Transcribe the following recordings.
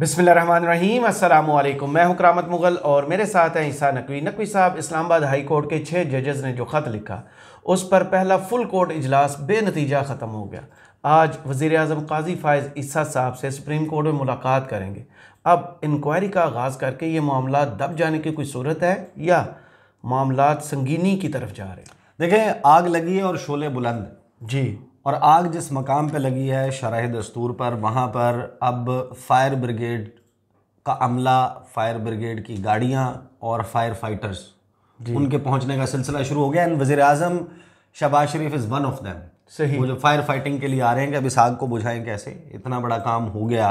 बिसमिल रहीम अल्लाम मैं हूं करामत मुग़ल और मेरे साथ हैं ईसा नकवी नकवी साहब इस्लामाबाद हाई कोर्ट के छः जजेज़ ने जो ख़त लिखा उस पर पहला फुल कोर्ट इजलास बेनतीजा ख़त्म हो गया आज वज़ी अजम काजी फ़ायज़ ईसा साहब से सुप्रीम कोर्ट में मुलाकात करेंगे अब इंक्वायरी का आगाज़ करके ये मामला दब जाने की कोई सूरत है या मामला संगीनी की तरफ जा रहे हैं देखें आग लगी है और शोले बुलंद जी और आग जिस मकाम पे लगी है शराह दस्तूर पर वहाँ पर अब फायर ब्रिगेड का अमला फायर ब्रिगेड की गाड़ियाँ और फायर फाइटर्स उनके पहुँचने का सिलसिला शुरू हो गया एंड वज़ी अजम Shahbaz Sharif is one of them सही वो जो फायर फाइटिंग के लिए आ रहे हैं कि अब इस आग को बुझाएं कैसे इतना बड़ा काम हो गया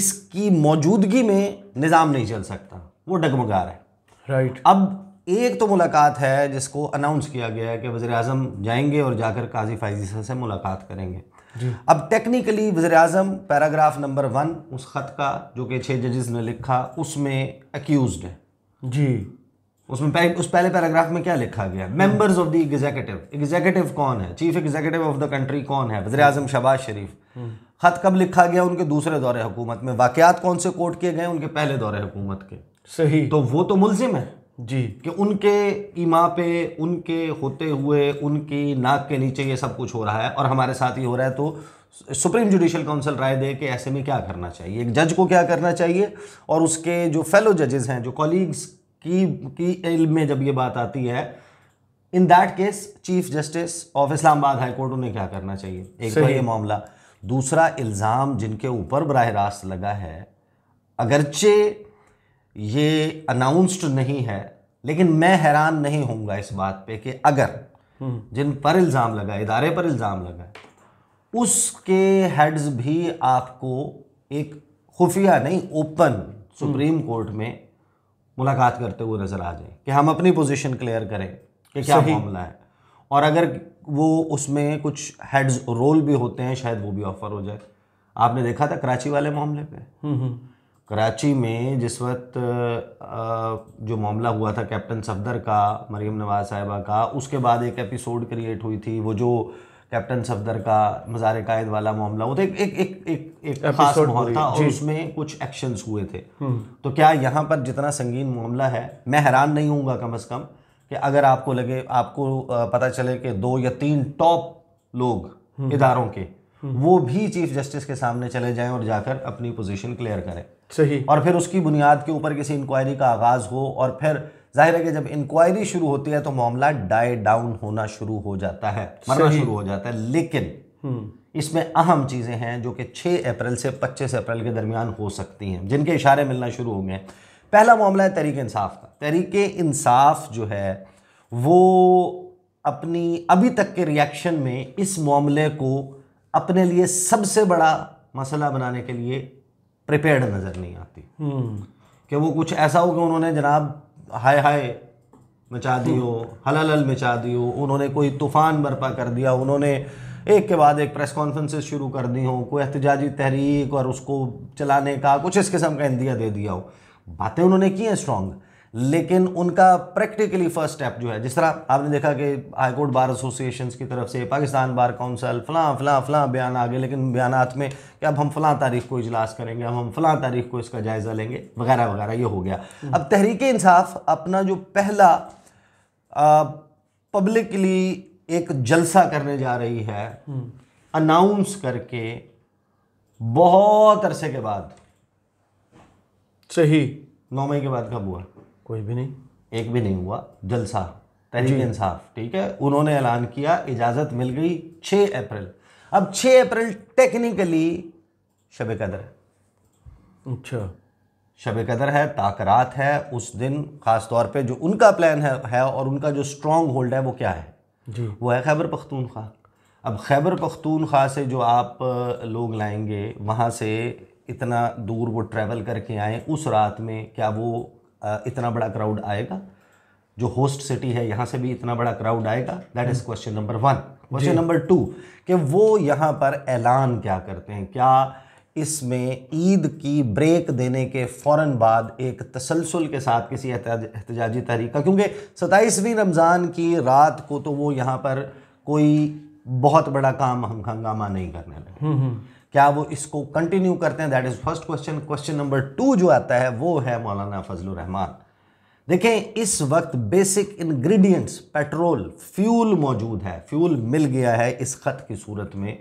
इसकी मौजूदगी में निज़ाम नहीं चल सकता वो डगमगा रहा है राइट अब एक तो मुलाकात है जिसको अनाउंस किया गया है कि वजे अजम जाएंगे और जाकर काजी फाइजी से मुलाकात करेंगे अब टेक्निकली वज़र अजम पैराग्राफ नंबर वन उस ख़त का जो कि छः जजेस ने लिखा उसमें एक्यूज है जी उसमें पह, उस पहले पैराग्राफ में क्या लिखा गया members of the executive executive कौन है chief executive of the country कौन है वजर अजम शबाज शरीफ हम्म। खत कब लिखा गया उनके दूसरे दौरे हुकूमत में वाकयात कौन से कोर्ट किए गए उनके पहले दौरे हुकूमत के सही तो वो तो मुलजिम है जी कि उनके ईमा पे उनके होते हुए उनकी नाक के नीचे ये सब कुछ हो रहा है और हमारे साथ ही हो रहा है तो सुप्रीम जुडिशल काउंसिल राय दे कि ऐसे में क्या करना चाहिए एक जज को क्या करना चाहिए और उसके जो फेलो जजेस हैं जो कॉलीग्स की की इल्म में जब ये बात आती है in that case chief justice of Islamabad high court उन्हें क्या करना चाहिए एक तो ये मामला दूसरा इल्ज़ाम जिनके ऊपर बरह रास्त लगा है अगरचे ये अनाउंस्ड नहीं है लेकिन मैं हैरान नहीं होऊंगा इस बात पे कि अगर हम्म। जिन पर इल्ज़ाम लगा इदारे पर इल्ज़ाम लगा उसके हेड्स भी आपको एक खुफिया नहीं ओपन हम्म। सुप्रीम कोर्ट में मुलाकात करते हुए नज़र आ जाए कि हम अपनी पोजीशन क्लियर करें कि क्या मामला है और अगर वो उसमें कुछ हेड्स रोल भी होते हैं शायद वो भी ऑफर हो जाए आपने देखा था कराची वाले मामले पर कराची में जिस वक्त जो मामला हुआ था कैप्टन सफदर का मरीम नवाज साहिबा का उसके बाद एक एपिसोड क्रिएट हुई थी वो जो कैप्टन सफदर का मज़ार कायद वाला मामला वो तो एक एक एक एक, एक खास माहौल था और उसमें कुछ एक्शंस हुए थे हम्म। तो क्या यहाँ पर जितना संगीन मामला है मैं हैरान नहीं हूँ कम अज़ कम कि अगर आपको लगे आपको पता चले कि दो या तीन टॉप लोग हम्म। इदारों के हम्म। वो भी चीफ जस्टिस के सामने चले जाएं और जाकर अपनी पोजीशन क्लियर करें सही और फिर उसकी बुनियाद के ऊपर किसी इंक्वायरी का आगाज़ हो और फिर जाहिर है कि जब इंक्वायरी शुरू होती है तो मामला डाई डाउन होना शुरू हो जाता है मरना शुरू हो जाता है लेकिन हम्म। इसमें अहम चीज़ें हैं जो कि 6 अप्रैल से 25 अप्रैल के दरमियान हो सकती हैं जिनके इशारे मिलना शुरू हो गए पहला मामला है तहरीक इंसाफ का तहरीक इंसाफ जो है वो अपनी अभी तक के रिएक्शन में इस मामले को अपने लिए सबसे बड़ा मसला बनाने के लिए प्रिपेयर्ड नज़र नहीं आती हम्म। कि वो कुछ ऐसा हो कि उन्होंने जनाब हाय हाय मचा दी हो हम्म। हल हल मचा दी हो उन्होंने कोई तूफ़ान बर्पा कर दिया उन्होंने एक के बाद एक प्रेस कॉन्फ्रेंसेस शुरू कर दी हो कोई एहतजाजी तहरीक और उसको चलाने का कुछ इस किस्म का इंदिया दे दिया हो बातें उन्होंने की हैं स्ट्रॉन्ग लेकिन उनका प्रैक्टिकली फर्स्ट स्टेप जो है जिस तरह आपने देखा कि हाईकोर्ट बार एसोसिएशन की तरफ से पाकिस्तान बार काउंसिल फलां फलां फलां बयान आ गए लेकिन बयान में कि अब हम फलां तारीख को इजलास करेंगे अब हम फलां तारीख को इसका जायज़ा लेंगे वगैरह वगैरह ये हो गया हम्म। अब तहरीक इंसाफ अपना जो पहला पब्लिकली एक जलसा करने जा रही है अनाउंस हम्म। करके बहुत अरसे के बाद सही नौ मई के बाद कब हुआ कोई भी नहीं एक भी नहीं हुआ जलसा तहरीक इंसाफ ठीक है उन्होंने ऐलान किया इजाज़त मिल गई 6 अप्रैल अब 6 अप्रैल टेक्निकली शब कदर है अच्छा शब कदर है ताकरात है उस दिन ख़ास तौर पे जो उनका प्लान है, है और उनका जो स्ट्रॉन्ग होल्ड है वो क्या है जी वो है खैबर पख्तूनख्वा अब खैबर पख्तूनख्वा से जो आप लोग लाएंगे वहाँ से इतना दूर वो ट्रैवल करके आए उस रात में क्या वो इतना बड़ा क्राउड आएगा जो होस्ट सिटी है यहाँ से भी इतना बड़ा क्राउड आएगा that is question number one question number two कि वो यहाँ पर ऐलान क्या करते हैं क्या इसमें ईद की ब्रेक देने के फ़ौर बाद एक तसलसल के साथ किसी एहतजाजी तहरीक का क्योंकि सताईसवीं रमज़ान की रात को तो वो यहाँ पर कोई बहुत बड़ा काम हम हंगामा नहीं करने लगे हम्म, हम्म। क्या वो इसको कंटिन्यू करते हैं that is first question question number two जो आता है वो है मौलाना फजल रहमान देखें इस वक्त बेसिक इंग्रेडिएंट्स पेट्रोल फ्यूल मौजूद है फ्यूल मिल गया है इस खत की सूरत में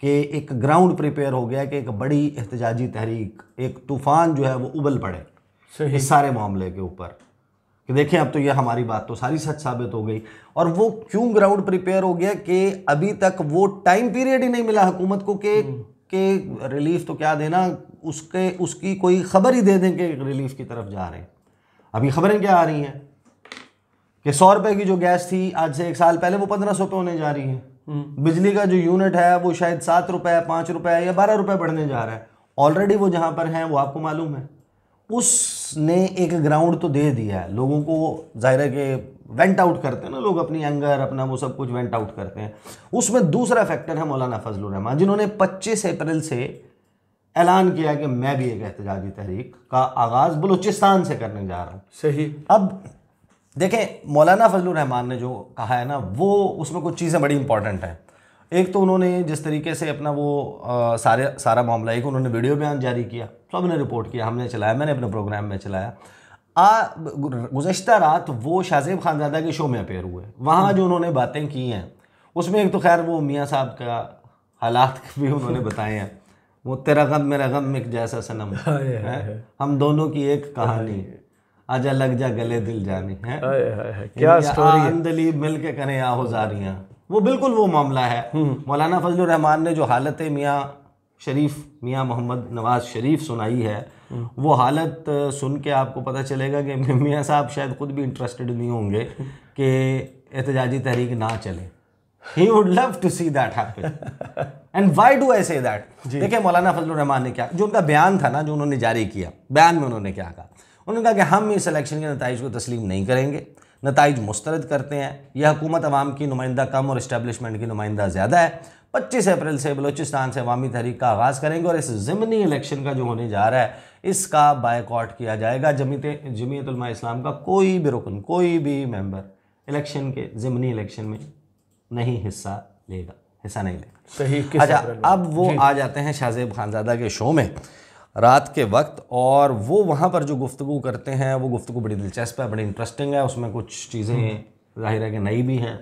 कि एक ग्राउंड प्रिपेयर हो गया कि एक बड़ी एहतजाजी तहरीक एक तूफ़ान जो है वो उबल पड़े इस सारे मामले के ऊपर कि देखें अब तो यह हमारी बात तो सारी सच साबित हो गई और वो क्यों ग्राउंड प्रिपेयर हो गया कि अभी तक वो टाइम पीरियड ही नहीं मिला हुकूमत को कि हम्म। कि रिलीफ तो क्या देना उसके उसकी कोई खबर ही दे दें कि रिलीफ की तरफ जा रहे हैं अभी खबरें क्या आ रही हैं कि सौ रुपए की जो गैस थी आज से एक साल पहले वो पंद्रह सौ पे होने जा रही है हम्म। बिजली का जो यूनिट है वो शायद सात रुपये पाँच रुपए या बारह रुपये बढ़ने जा रहा है ऑलरेडी वो जहाँ पर हैं वो आपको मालूम है उसने एक ग्राउंड तो दे दिया है लोगों को ज़ाहिर है कि वेंट आउट करते हैं ना लोग अपनी एंगर अपना वो सब कुछ वेंट आउट करते हैं उसमें दूसरा फैक्टर है मौलाना फजल रहमान जिन्होंने 25 अप्रैल से ऐलान किया कि मैं भी एक एहतजाजी तहरीक का आगाज़ बलूचिस्तान से करने जा रहा हूँ सही अब देखें मौलाना फजल रहमान ने जो कहा है ना वो उसमें कुछ चीज़ें बड़ी इंपॉर्टेंट हैं एक तो उन्होंने जिस तरीके से अपना वो आ, सारे सारा मामला एक उन्होंने वीडियो बयान जारी किया सबने तो रिपोर्ट किया हमने चलाया मैंने अपने प्रोग्राम में चलाया आ गुजशत रात वो शाहजेब खानजादा के शो में अपेयर हुए वहाँ जो उन्होंने बातें की हैं उसमें एक तो खैर वो मियाँ साहब का हालात भी उन्होंने बताए हैं वो तेरा गम मेरा गम एक जैसा सनम हाँ, हाँ, है हाँ। हम दोनों की एक कहानी आजा लग जा गले दिल जानी है क्या स्टोरी मिल के करें आहोजारियाँ वो बिल्कुल वो मामला है हम्म। मौलाना फजल रहमान ने जो हालत मियाँ शरीफ मियाँ मोहम्मद नवाज शरीफ सुनाई है वो हालत सुन के आपको पता चलेगा कि मियाँ साहब शायद खुद भी इंटरेस्टेड नहीं होंगे कि एहतजाजी तहरीक ना चले he would love to see that happen and why do I say that देखिए मौलाना फजलरहमान ने क्या जो उनका बयान था ना जो उन्होंने जारी किया बयान में उन्होंने क्या कहा उन्होंने कहा कि हम इस इलेक्शन के नतज को तस्लीम नहीं करेंगे नतज मुस्तरद करते हैं यह हुकूमत आवाम की नुमाइंदा कम और इस्टेबलिशमेंट की नुमाइंदा ज़्यादा है पच्चीस अप्रैल से बलोचिस्तान से अवमी तहरीक का आगाज़ करेंगे और इस ज़मनी इलेक्शन का जो होने जा रहा है इसका बायकॉट किया जाएगा जमीत जमीतलमा इस्लाम का कोई भी रुकन कोई भी मेम्बर इलेक्शन के ज़मनी इलेक्शन में नहीं हिस्सा लेगा हिस्सा नहीं लेगा अच्छा अब वो आ जाते हैं शाहजेब खानजादा के शो में रात के वक्त और वो वहाँ पर जो गुफ्तु करते हैं वो गुफ्तु बड़ी दिलचस्प है बड़ी इंटरेस्टिंग है उसमें कुछ चीज़ें हम्म। जाहिर है कि नई भी हैं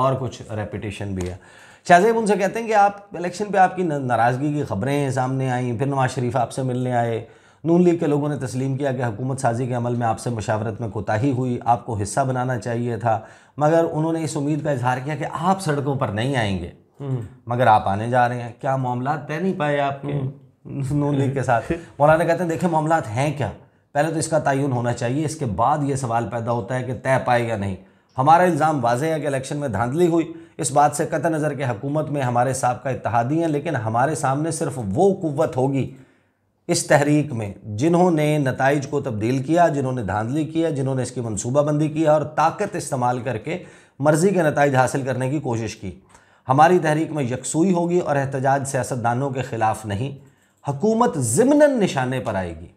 और कुछ रेपिटेशन भी है शाहजेब उनसे कहते हैं कि आप इलेक्शन पे आपकी नाराज़गी की खबरें सामने आईं फिर नवाज शरीफ आपसे मिलने आए नून लीग के लोगों ने तस्लीम किया कि हुकूमत साजी के अमल में आपसे मशावरत में कोताही हुई आपको हिस्सा बनाना चाहिए था मगर उन्होंने इस उम्मीद का इजहार किया कि आप सड़कों पर नहीं आएंगे हम्म। मगर आप आने जा रहे हैं क्या मामला तय नहीं पाए आपके हम्म। नून लीग के साथ मौलाना कहते हैं देखें मामला हैं क्या पहले तो इसका तयन होना चाहिए इसके बाद ये सवाल पैदा होता है कि तय पाए या नहीं हमारा इल्ज़ाम वाज है कि इलेक्शन में धांधली हुई इस बात से कत नज़र के हकूमत में हमारे साहब का इतिहादी हैं लेकिन हमारे सामने सिर्फ वो कुत होगी इस तहरीक में जिन्होंने नतज को तब्दील किया जिन्होंने धांधली किया जिन्होंने इसकी मनसूबाबंदी किया और ताकत इस्तेमाल करके मर्ज़ी के नतज हासिल करने की कोशिश की हमारी तहरीक में यकसुई होगी और एहतजाज सियासतदानों के ख़िलाफ़ नहीं हकूमत ज़मन निशाने पर आएगी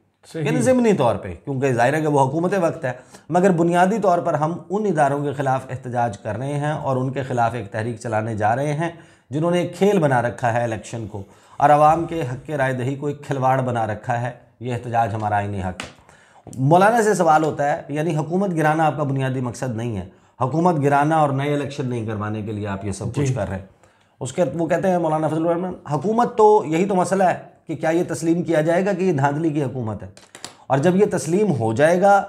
इन ज़मनी तौर पर क्योंकि ज़ाहिर है कि वो हुकूमत वक्त है मगर बुनियादी तौर पर हम उन इदारों के ख़िलाफ़ एहतजाज कर रहे हैं और उनके ख़िलाफ़ एक तहरीक चलाने जा रहे हैं जिन्होंने एक खेल बना रखा है इलेक्शन को और आवाम के हक के राय दही को एक खिलवाड़ बना रखा है ये एहतजाज हमारा आइनी हक है मौलाना से सवाल होता है यानी हुकूमत गिराना आपका बुनियादी मकसद नहीं है हुकूमत गिराना और नए इलेक्शन नहीं करवाने के लिए आप ये सब कुछ कर रहे हैं उसके वो कहते हैं मौलाना फजल हुकूमत तो यही तो मसला है कि क्या ये तस्लीम किया जाएगा कि ये धांधली की हुकूमत है और जब ये तस्लीम हो जाएगा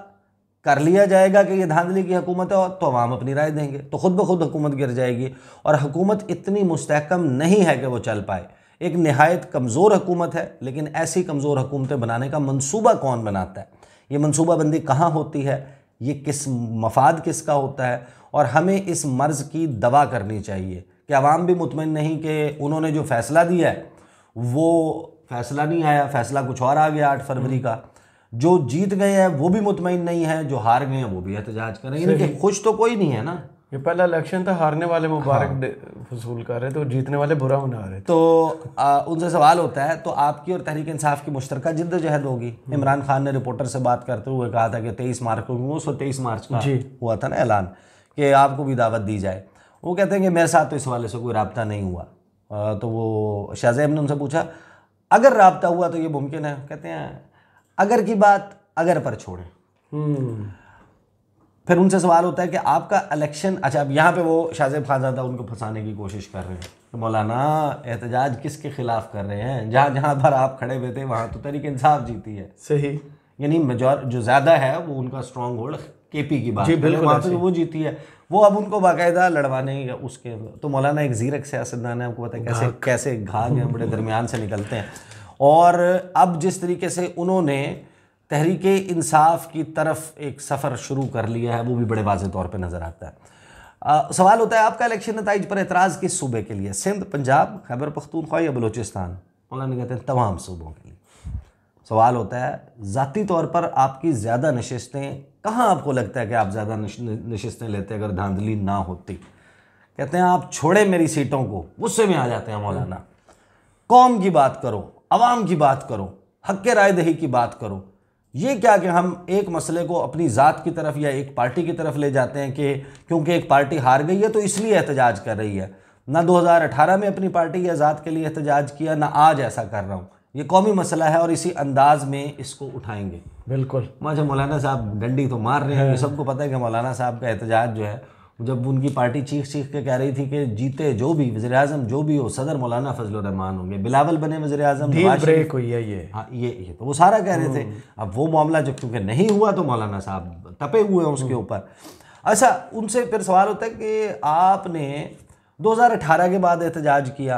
कर लिया जाएगा कि ये धांधली की हुकूमत है तो आवाम अपनी राय देंगे तो ख़ुद ब खुद हुकूमत गिर जाएगी और हुकूमत इतनी मुस्तकम नहीं है कि वो चल पाए एक नहायत कमज़ोर हुकूमत है लेकिन ऐसी कमज़ोर हुकूमतें बनाने का मनसूबा कौन बनाता है ये मनसूबाबंदी कहाँ होती है ये किस मफाद किसका होता है और हमें इस मर्ज़ की दवा करनी चाहिए कि आवाम भी मुतमिन नहीं कि उन्होंने जो फ़ैसला दिया है वो फैसला नहीं आया फैसला कुछ और आ गया आठ फरवरी का जो जीत गए हैं वो भी मुतमिन नहीं है जो हार गए हैं वो भी एहतजाज कर रहे हैं खुश तो कोई नहीं है ना ये पहला इलेक्शन था हारने वाले मुबारक हाँ। फसूल कर रहे थे और जीतने वाले बुरा होना रहे तो आ, उनसे सवाल होता है तो आपकी और तहरीक इंसाफ की मुश्तरक जद्दोजहद होगी हम्म। इमरान खान ने रिपोर्टर से बात करते हुए कहा था कि तेईस मार्च को वो सौ तेईस मार्च का हुआ था ना ऐलान कि आपको भी दावत दी जाए वो कहते हैं कि मेरे साथ तो इस वाले से कोई रबता नहीं हुआ तो वो शाहजैब ने उनसे पूछा अगर रबता हुआ तो ये मुमकिन है कहते हैं अगर की बात अगर पर छोड़ें हम्म। फिर उनसे सवाल होता है कि आपका इलेक्शन अच्छा अब यहाँ पे वो शाहजेब खानजादा उनको फंसाने की कोशिश कर रहे हैं तो मौलाना एहतजाज किसके खिलाफ कर रहे हैं जहाँ जहाँ पर आप खड़े हुए थे वहाँ तो तरीके इंसाफ जीती है सही यानी मेजोर जो ज़्यादा है वो उनका स्ट्रॉन्ग होल्ड के पी की बात जी बिल्कुल वहाँ पर वो जीती है वो अब उनको बाकायदा लड़वाने उसके तो मौलाना एक जीरक सियासतदान है आपको पता है कैसे कैसे घाघ हैं बड़े दरमियान से निकलते हैं और अब जिस तरीके से उन्होंने तहरीक इंसाफ की तरफ एक सफ़र शुरू कर लिया है वो भी बड़े वाज तौर पर नज़र आता है आ, सवाल होता है आपका इलेक्शन नतज पर एतराज़ किस सूबे के लिए सिंध पंजाब खैबर पख्तूनख्वा या बलोचिस्तान मौलाना कहते हैं तमाम सूबों के लिए सवाल होता है ज़ाती तौर पर आपकी ज़्यादा नशस्तें कहाँ आपको लगता है कि आप ज़्यादा नशस्तें लेते अगर धांधली ना होती कहते हैं आप छोड़े मेरी सीटों को गुस्से में आ जाते हैं मौलाना कौम की बात करो आवाम की बात करो हक राय दही की बात करो ये क्या कि हम एक मसले को अपनी ज़ात की तरफ या एक पार्टी की तरफ ले जाते हैं कि क्योंकि एक पार्टी हार गई है तो इसलिए एहतजाज कर रही है ना 2018 में अपनी पार्टी या ज़ात के लिए एहतजाज किया ना आज ऐसा कर रहा हूँ ये कौमी मसला है और इसी अंदाज में इसको उठाएंगे बिल्कुल माँ जब मौलाना साहब डंडी तो मार रहे हैं हाँ। सबको पता है कि मौलाना साहब का एहतजाज जो है जब उनकी पार्टी चीख चीख के कह रही थी कि जीते जो भी वजर अजम जो भी हो सदर मौलाना फजलरहमान होंगे बिलावल बने वजर अजम ब्रेक हुई है ये हाँ ये ये तो वो सारा कह रहे थे हम्म। अब वो मामला जब चूँकि नहीं हुआ तो मौलाना साहब तपे हुए हैं उसके हम्म। ऊपर अच्छा उनसे फिर सवाल होता है कि आपने 2018 के बाद एहतजाज किया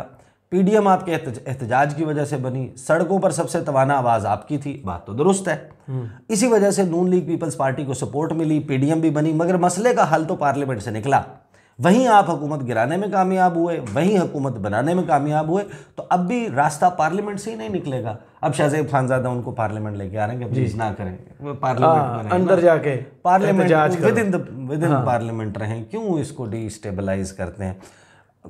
ईडीएम आपके एहतजाज की वजह से बनी सड़कों पर सबसे तवाना आवाज़ आपकी थी बात तो दुरुस्त है हम्म। इसी वजह से नून लीग पीपल्स पार्टी को सपोर्ट मिली पीडीएम भी बनी मगर मसले का हल तो पार्लियामेंट से निकला वहीं आप हुकूमत गिराने में कामयाब हुए वहीं हुकूमत बनाने में कामयाब हुए तो अब भी रास्ता पार्लियामेंट से ही नहीं निकलेगा अब शाहजेब खानजादा उनको पार्लियामेंट लेके आ रहे हैं कि प्लीज ना करें पार्लियामेंट हाँ, अंदर जाके parliament within within parliament रहें क्यों इसको डिस्टेबलाइज करते हैं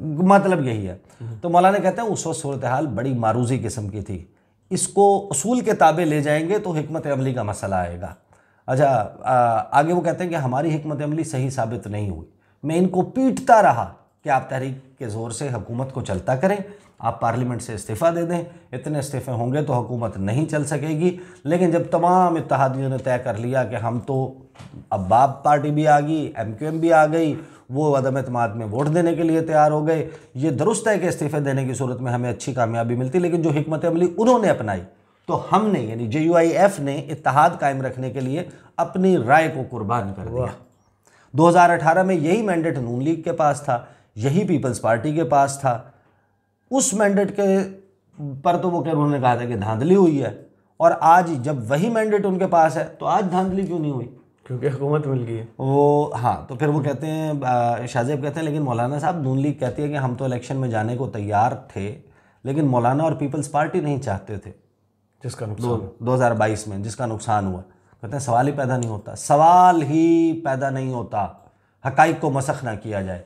मतलब यही है तो मौलाना कहते हैं उस वक्त सूरत हाल बड़ी मारूजी किस्म की थी इसको असूल के ताबे ले जाएंगे तो हमत अमली का मसला आएगा अच्छा आगे वो कहते हैं कि हमारी हमत अमली सही साबित नहीं हुई मैं इनको पीटता रहा कि आप तहरीक के ज़ोर से हुकूमत को चलता करें आप पार्लियामेंट से इस्तीफ़ा दे दें इतने इस्तीफ़े होंगे तो हुकूमत नहीं चल सकेगी लेकिन जब तमाम इतिहादियों ने तय कर लिया कि हम तो अब बाप पार्टी भी आ गई एम भी आ गई वो अदम अतमाद में वोट देने के लिए तैयार हो गए ये दुरुस्त है कि इस्तीफे देने की सूरत में हमें अच्छी कामयाबी मिलती लेकिन जो हमत अमली उन्होंने अपनाई तो हमने यानी जे यू आई एफ ने इतिहाद कायम रखने के लिए अपनी राय को कुर्बान कर दिया 2018 में यही मैंडेट नून लीग के पास था यही पीपल्स पार्टी के पास था उस मैंडेट के पर तो वो क्या उन्होंने कहा था कि धांधली हुई है और आज जब वही मैंडेट उनके पास है तो आज धांधली क्यों नहीं हुई क्योंकि हुकूमत मिल गई है वो हाँ तो फिर वो कहते हैं शाहजेब कहते हैं लेकिन मौलाना साहब नून लीग कहती है कि हम तो इलेक्शन में जाने को तैयार थे लेकिन मौलाना और पीपल्स पार्टी नहीं चाहते थे जिसका नुकसान दो हज़ार बाईस में जिसका नुकसान हुआ कहते हैं सवाल ही पैदा नहीं होता सवाल ही पैदा नहीं होता हकाइक को मसख ना किया जाए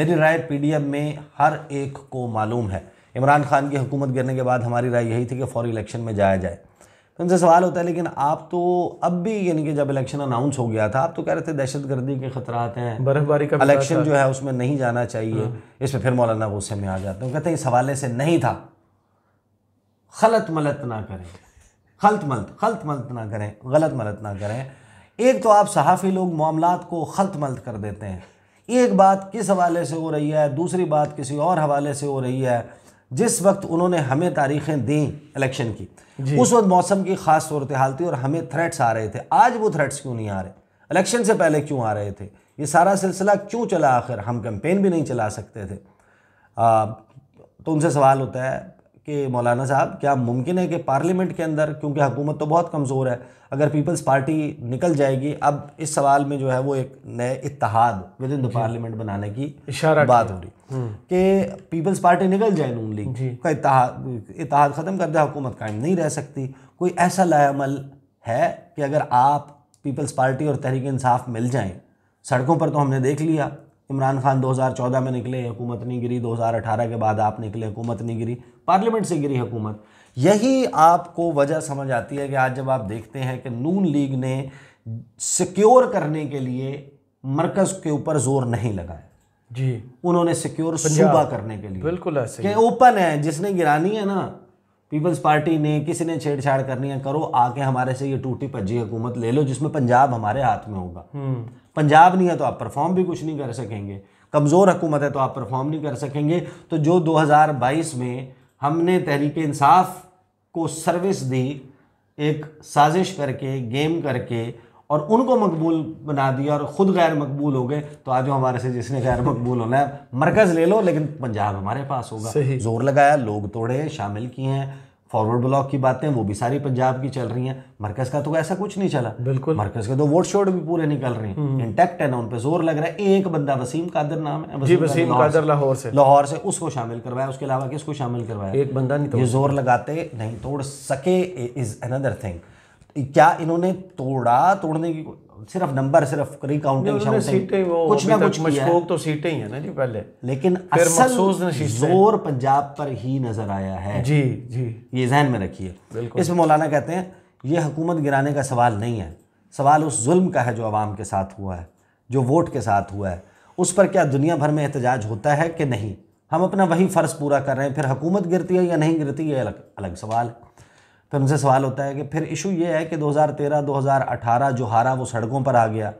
मेरी राय पीडीएम में हर एक को मालूम है इमरान खान की हुकूमत गिरने के बाद हमारी राय यही थी कि फौरी इलेक्शन में जाया जाए तो उनसे सवाल होता है लेकिन आप तो अब भी यानी कि जब इलेक्शन अनाउंस हो गया था आप तो कह रहे थे दहशत गर्दी के खतरात हैं बर्फबारी का इलेक्शन जो है उसमें नहीं जाना चाहिए हाँ। इस पर फिर मौलाना गुस्से में आ जाते हैं कहते हैं इस हवाले से नहीं था खलत मलत ना करें खलत मलत खलत मलत ना करें गलत मलत ना करें एक तो आप सहाफ़ी लोग मामला को खलत मलत कर देते हैं एक बात किस हवाले से हो रही है दूसरी बात किसी और हवाले से हो रही है जिस वक्त उन्होंने हमें तारीखें दी इलेक्शन की उस वक्त मौसम की खास सूरत हाल थी और हमें थ्रेट्स आ रहे थे आज वो थ्रेट्स क्यों नहीं आ रहे इलेक्शन से पहले क्यों आ रहे थे ये सारा सिलसिला क्यों चला आखिर हम कैंपेन भी नहीं चला सकते थे आ, तो उनसे सवाल होता है कि मौलाना साहब क्या मुमकिन है कि पार्लियामेंट के अंदर क्योंकि हुकूमत तो बहुत कमज़ोर है अगर पीपल्स पार्टी निकल जाएगी अब इस सवाल में जो है वो एक नए इतिहाद विद इन द पार्लियामेंट बनाने की इशारा बात हो रही हम्म। कि पीपल्स पार्टी निकल जाए नून लीग का इतिहाद इतिहाद ख़त्म कर दे हुकूमत कायम नहीं रह सकती कोई ऐसा लायामल है कि अगर आप पीपल्स पार्टी और तहरीक इंसाफ मिल जाएँ सड़कों पर तो हमने देख लिया इमरान खान 2014 में निकले हुकूमत नहीं गिरी 2018 के बाद आप निकले हुकूमत नहीं गिरी पार्लियामेंट से गिरी हुकूमत यही आपको वजह समझ आती है कि आज जब आप देखते हैं कि नून लीग ने सिक्योर करने के लिए मरकज़ के ऊपर जोर नहीं लगाया जी उन्होंने सिक्योर सूबा करने के लिए बिल्कुल ऐसे ओपन है जिसने गिरानी है ना पीपल्स पार्टी ने किसी ने छेड़छाड़ करनी है करो आके हमारे से ये टूटी पज्जी हुकूमत ले लो जिसमें पंजाब हमारे हाथ में होगा हम्म। पंजाब नहीं है तो आप परफॉर्म भी कुछ नहीं कर सकेंगे कमज़ोर हुकूमत है तो आप परफॉर्म नहीं कर सकेंगे तो जो 2022 में हमने तहरीक इंसाफ को सर्विस दी एक साजिश करके गेम करके और उनको मकबूल बना दिया और ख़ुद गैर मकबूल हो गए तो आज हमारे से जिसने गैर मकबूल होना है मरकज़ ले लो लेकिन पंजाब हमारे पास होगा जोर लगाया लोग तोड़े शामिल किए हैं फॉरवर्ड ब्लॉक की बातें वो भी सारी पंजाब की चल रही हैं मरकज का तो ऐसा कुछ नहीं चला बिल्कुल मरकज के तो वोट शोट भी पूरे निकल रहे हैं इंटेक्ट हम्म। है ना उन पर जोर लग रहा है एक बंदा वसीम कादर नाम है जी वसीम कादर लाहौर से लाहौर से उसको शामिल करवाया उसके अलावा किसको शामिल करवाया एक बंदा नहीं ये जोर लगाते नहीं तोड़ सके इज अनदर थिंग क्या इन्होंने तोड़ा तोड़ने की सिर्फ नंबर सिर्फ रिकाउंटिंग सीटें वो कुछ ना कुछ मशकोक तो सीटें ही है ना जी पहले लेकिन असल जोर पंजाब पर ही नजर आया है जी जी ये जहन में रखिए इसमें मौलाना कहते हैं ये हुकूमत गिराने का सवाल नहीं है सवाल उस जुल्म का है जो आवाम के साथ हुआ है जो वोट के साथ हुआ है उस पर क्या दुनिया भर में एहतजाज होता है कि नहीं हम अपना वही फ़र्ज़ पूरा कर रहे हैं फिर हुकूमत गिरती है या नहीं गिरती है अलग अलग सवाल है फिर तो उनसे सवाल होता है कि फिर इशू ये है कि 2013-2018 जो हारा वो सड़कों पर आ गया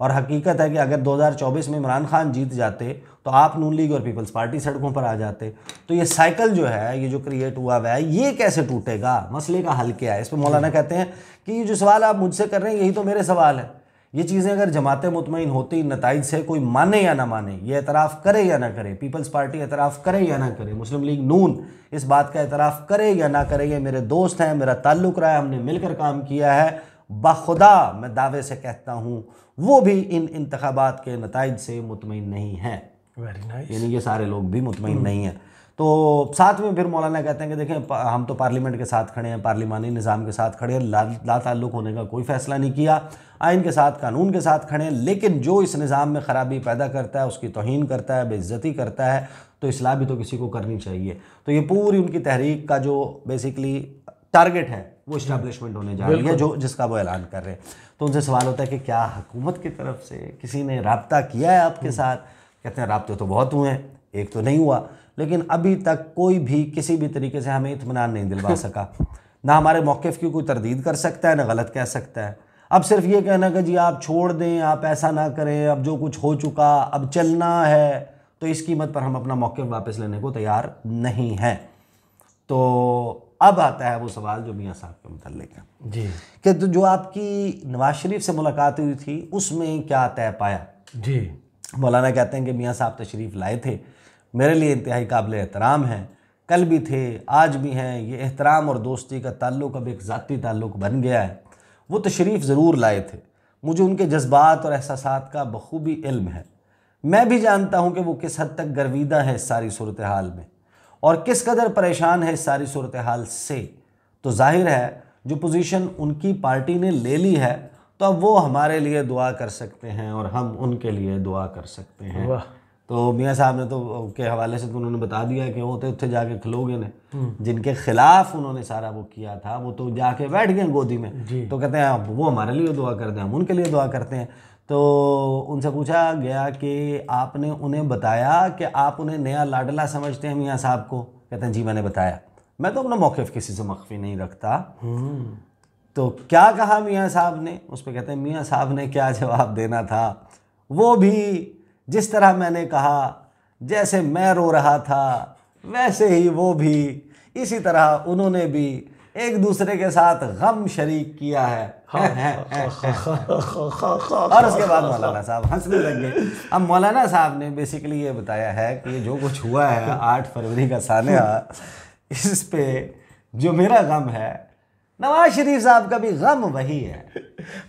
और हकीकत है कि अगर 2024 में इमरान खान जीत जाते तो आप नून लीग और पीपल्स पार्टी सड़कों पर आ जाते तो ये साइकिल जो है ये जो क्रिएट हुआ हुआ है ये कैसे टूटेगा मसले का हल क्या है इस पर मौलाना कहते हैं कि ये जो सवाल आप मुझसे कर रहे हैं यही तो मेरे सवाल है ये चीज़ें अगर जमात मुतमिन होती नतज से कोई माने या ना माने ये एतराफ़ करे या ना करे पीपल्स पार्टी एतराफ़ करे या ना करे मुस्लिम लीग नून इस बात का एतराफ़ करे या ना करे ये मेरे दोस्त हैं मेरा ताल्लुक रहा है हमने मिलकर काम किया है बखुदा मैं दावे से कहता हूँ वो भी इन इंतबात के नतज से मुतमिन नहीं हैं वेरी नाइस यानी ये सारे लोग भी मुतमिन हम्म। नहीं हैं तो साथ में फिर मौलाना कहते हैं कि देखें हम तो पार्लियामेंट के साथ खड़े हैं पार्लिमानी निज़ाम के साथ खड़े हैं ला, ला ताल्लुक होने का कोई फैसला नहीं किया आइन के साथ कानून के साथ खड़े हैं लेकिन जो इस निज़ाम में ख़राबी पैदा करता है उसकी तोहन करता है बेज़ती करता है तो इसलाह भी तो किसी को करनी चाहिए तो ये पूरी उनकी तहरीक का जो बेसिकली टारगेट है वो इस्टेबलिशमेंट होने जा रही है जो जिसका वो ऐलान कर रहे हैं तो उनसे सवाल होता है कि क्या हुकूमत की तरफ से किसी ने रबता किया है आपके हम्म। साथ कहते हैं रबते तो बहुत हुए हैं एक तो नहीं हुआ लेकिन अभी तक कोई भी किसी भी तरीके से हमें इतमान नहीं दिलवा सका ना हमारे मौक़ की कोई तरदीद कर सकता है ना गलत कह सकता है अब सिर्फ ये कहना कि जी आप छोड़ दें आप ऐसा ना करें अब जो कुछ हो चुका अब चलना है तो इस कीमत पर हम अपना मौक़ वापस लेने को तैयार नहीं हैं तो अब आता है वो सवाल जो मियाँ साहब के मतलब है जी कि तो जो आपकी नवाज शरीफ से मुलाकात हुई थी उसमें क्या तय पाया जी मौलाना कहते हैं कि मियाँ साहब तशरीफ़ लाए थे मेरे लिए इंतहाई काबिल एहतराम हैं कल भी थे आज भी हैं ये एहतराम और दोस्ती का ताल्लुक अब एक ज़ाती ताल्लुक बन गया है वो तशरीफ़ ज़रूर लाए थे मुझे उनके जज्बात और एहसास का बखूबी इल्म है मैं भी जानता हूँ कि वो किस हद तक गर्विदा है इस सारी सूरत हाल में और किस कदर परेशान है इस सारी सूरत हाल से तो जाहिर है जो पोजीशन उनकी पार्टी ने ले ली है तो अब वो हमारे लिए दुआ कर सकते हैं और हम उनके लिए दुआ कर सकते हैं वाह तो मियाँ साहब ने तो के हवाले से तो उन्होंने बता दिया कि वो तो उत्थे जाके खिलोगे ने हम्म। जिनके खिलाफ उन्होंने सारा वो किया था वो तो जाके बैठ गए गोदी में तो कहते हैं आप वो हमारे लिए दुआ करते हैं हम उनके लिए दुआ करते हैं तो उनसे पूछा गया कि आपने उन्हें बताया कि आप उन्हें नया लाडला समझते हैं मियाँ साहब को कहते हैं जी मैंने बताया मैं तो अपना मौक़ किसी से मख्फी नहीं रखता हम्म। तो क्या कहा मियाँ साहब ने उस पर कहते हैं मियाँ साहब ने क्या जवाब देना था वो भी जिस तरह मैंने कहा जैसे मैं रो रहा था वैसे ही वो भी इसी तरह उन्होंने भी एक दूसरे के साथ गम शरीक किया है और उसके बाद मौलाना साहब हंसने लग गए अब मौलाना साहब ने बेसिकली ये बताया है कि जो कुछ हुआ है आठ फरवरी का सानिया इस पे जो मेरा गम है नवाज शरीफ साहब का भी गम वही है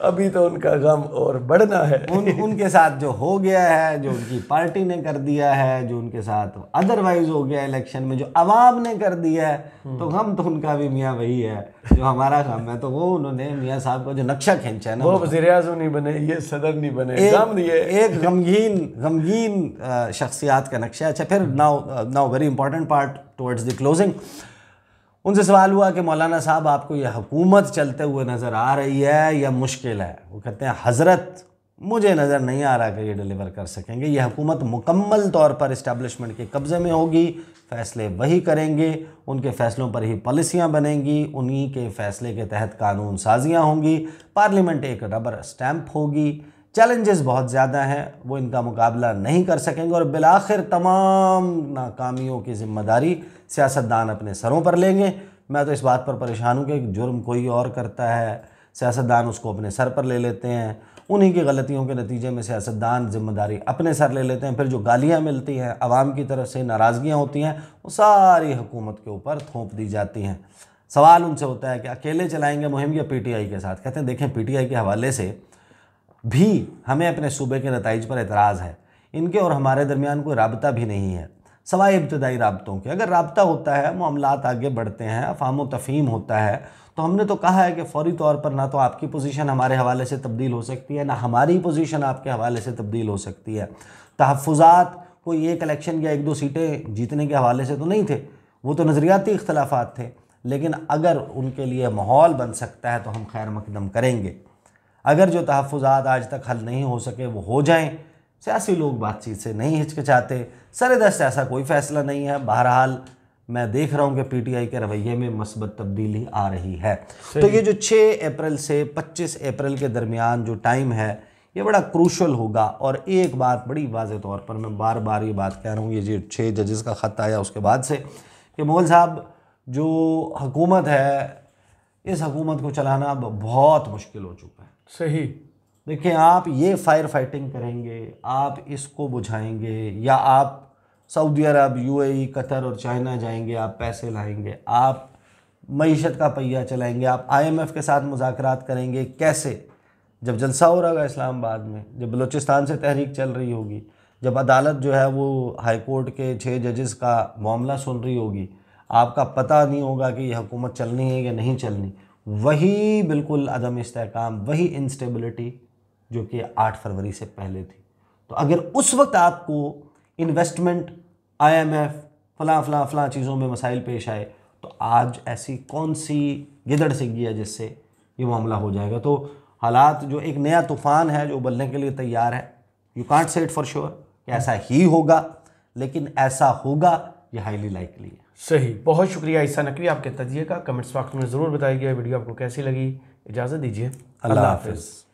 अभी तो उनका गम और बढ़ना है उन उनके साथ जो हो गया है जो उनकी पार्टी ने कर दिया है जो उनके साथ अदरवाइज हो गया इलेक्शन में जो अवाम ने कर दिया है हम्म। तो गम तो उनका भी मियाँ वही है जो हमारा गम है तो वो उन्होंने मियाँ साहब का जो नक्शा खींचा है ना वो वजी अजम नहीं बने ये सदर नहीं बने एक, गम दिए एक गमगीन गमगीन शख्सियात का नक्शा अच्छा फिर now now very important part towards the closing उनसे सवाल हुआ कि मौलाना साहब आपको यह हुकूमत चलते हुए नज़र आ रही है या मुश्किल है वो कहते हैं हज़रत मुझे नज़र नहीं आ रहा कि ये डिलीवर कर सकेंगे यह हुकूमत मुकम्मल तौर पर इस्टबलिशमेंट के कब्ज़े में होगी फ़ैसले वही करेंगे उनके फ़ैसलों पर ही पॉलिसियाँ बनेंगी उन्हीं के फ़ैसले के तहत कानून साजियाँ होंगी पार्लियामेंट एक रबर स्टैम्प होगी चैलेंजेस बहुत ज़्यादा हैं वो इनका मुकाबला नहीं कर सकेंगे और बिलाखिर तमाम नाकामियों की जिम्मेदारी सियासतदान अपने सरों पर लेंगे मैं तो इस बात पर परेशान हूँ कि जुर्म कोई और करता है सियासतदान उसको अपने सर पर ले लेते हैं उन्हीं की गलतियों के नतीजे में सियासतदान जिम्मेदारी अपने सर ले लेते हैं फिर जो गालियाँ मिलती हैं आवाम की तरफ से नाराज़गियाँ होती हैं वो सारी हुकूमत के ऊपर थोप दी जाती हैं सवाल उनसे होता है कि अकेले चलाएंगे मुहिम या पीटीआई के साथ कहते हैं देखें पीटीआई के हवाले से भी हमें अपने सूबे के नतज पर एतराज़ है इनके और हमारे दरमियान कोई रबता भी नहीं है सवाए इब्तदाई रबतों के अगर रबता होता है मामला आगे बढ़ते हैं अफाम तफीम होता है तो हमने तो कहा है कि फौरी तौर पर ना तो आपकी पोजीशन हमारे हवाले से तब्दील हो सकती है ना हमारी पोजीशन आपके हवाले से तब्दील हो सकती है तहफात कोई एक इलेक्शन या एक दो सीटें जीतने के हवाले से तो नहीं थे वो तो नज़रियाती इख्लाफा थे लेकिन अगर उनके लिए माहौल बन सकता है तो हम खैर मकदम करेंगे अगर जो तहफ़ात आज तक हल नहीं हो सके वो हो जाएँ सियासी लोग बातचीत से नहीं हिचकिचाते सर दस्त ऐसा कोई फ़ैसला नहीं है बहरहाल मैं देख रहा हूं कि पीटीआई के रवैये में मस्बत तब्दीली आ रही है तो ये जो 6 अप्रैल से 25 अप्रैल के दरमियान जो टाइम है ये बड़ा क्रूशल होगा और एक बात बड़ी वाज तौर पर मैं बार बार ये बात कह रहा हूँ ये जो छः जजेस का ख़त आया उसके बाद से कि मोगल साहब जो हकूमत है इस हकूमत को चलाना बहुत मुश्किल हो चुका है सही देखिए आप ये फायर फाइटिंग करेंगे आप इसको बुझाएंगे या आप सऊदी अरब यूएई कतर और चाइना जाएंगे आप पैसे लाएंगे आप मीशत का पहिया चलाएंगे आप आईएमएफ के साथ मुजाकर करेंगे कैसे जब जलसा हो रहा होगा इस्लामाबाद में जब बलूचिस्तान से तहरीक चल रही होगी जब अदालत जो है वो हाई कोर्ट के छः जजेस का मामला सुन रही होगी आपका पता नहीं होगा कि ये हुकूमत चलनी है या नहीं चलनी वही बिल्कुल अदम इसकाम वही इंस्टेबिलिटी जो कि आठ फरवरी से पहले थी तो अगर उस वक्त आपको इन्वेस्टमेंट आईएमएफ फला फला फला चीज़ों में मसाइल पेश आए तो आज ऐसी कौन सी गिदड़ से है जिससे ये मामला हो जाएगा तो हालात जो एक नया तूफ़ान है जो उबलने के लिए तैयार है you can't say it for sure कि ऐसा ही होगा लेकिन ऐसा होगा ये हाईली लाइकली है सही बहुत शुक्रिया ईसा नकवी आपके तजिए का कमेंट्स बॉक्स में ज़रूर बताइएगा वीडियो आपको कैसी लगी इजाज़त दीजिए अल्लाह हाफिज़